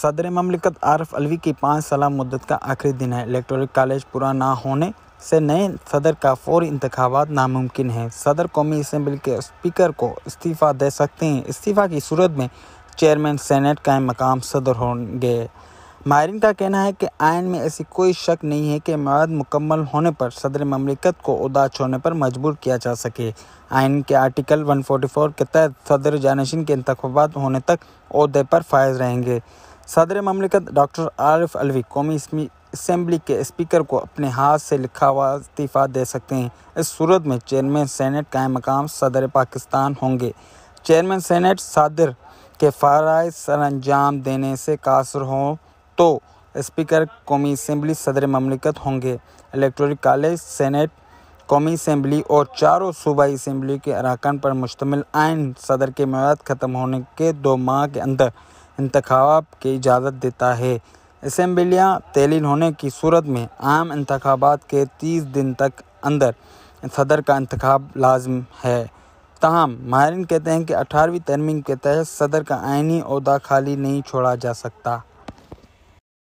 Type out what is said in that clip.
सदर ममलिकत आरफ अलवी की पाँच साल मदत का आखिरी दिन है इलेक्ट्रॉनिक कॉलेज पूरा ना होने से नए सदर का फौरी इंतबात नामुमकिन है सदर कौमी असम्बली के स्पीकर को इस्तीफ़ा दे सकते हैं इस्तीफ़ा की सूरत में चेयरमैन सेनेट का मकाम सदर होंगे माहरीन का कहना है कि आयन में ऐसी कोई शक नहीं है कि मवाद मुकम्मल होने पर सदर ममलिकत को उदा छोड़ने पर मजबूर किया जा सके आयन के आर्टिकल 144 के तहत सदर जानशीन के इंतबात होने तक अहदे पर फायज रहेंगे सदर ममलिकत डॉक्टर आरिफ अलवी कौमी इसम्बली के स्पीकर को अपने हाथ से लिखा हुआ इस्तीफ़ा दे सकते हैं इस सूरत में चेयरमैन सैनट कायम मकाम सदर पाकिस्तान होंगे चेयरमैन सैनट सदर के फ़रज़ सर अंजाम देने से कासर हों तो स्पीकर कौमी इसम्बली सदर ममलिकत होंगे इलेक्ट्रिक कॉलेज सैनट कौमी इसम्बली और चारों सूबाई इसम्बली के अरकान पर मुश्तमिल आयन सदर के मवाद ख़त्म होने के दो माह के अंदर इंतखब की इजाज़त देता है इसम्बलियाँ तैलील होने की सूरत में आम इंतबात के तीस दिन तक अंदर सदर का इंतखब लाजम है तहम माहरीन कहते हैं कि अठारहवीं तरमीम के तहत सदर का आइनी अहदा खाली नहीं छोड़ा जा सकता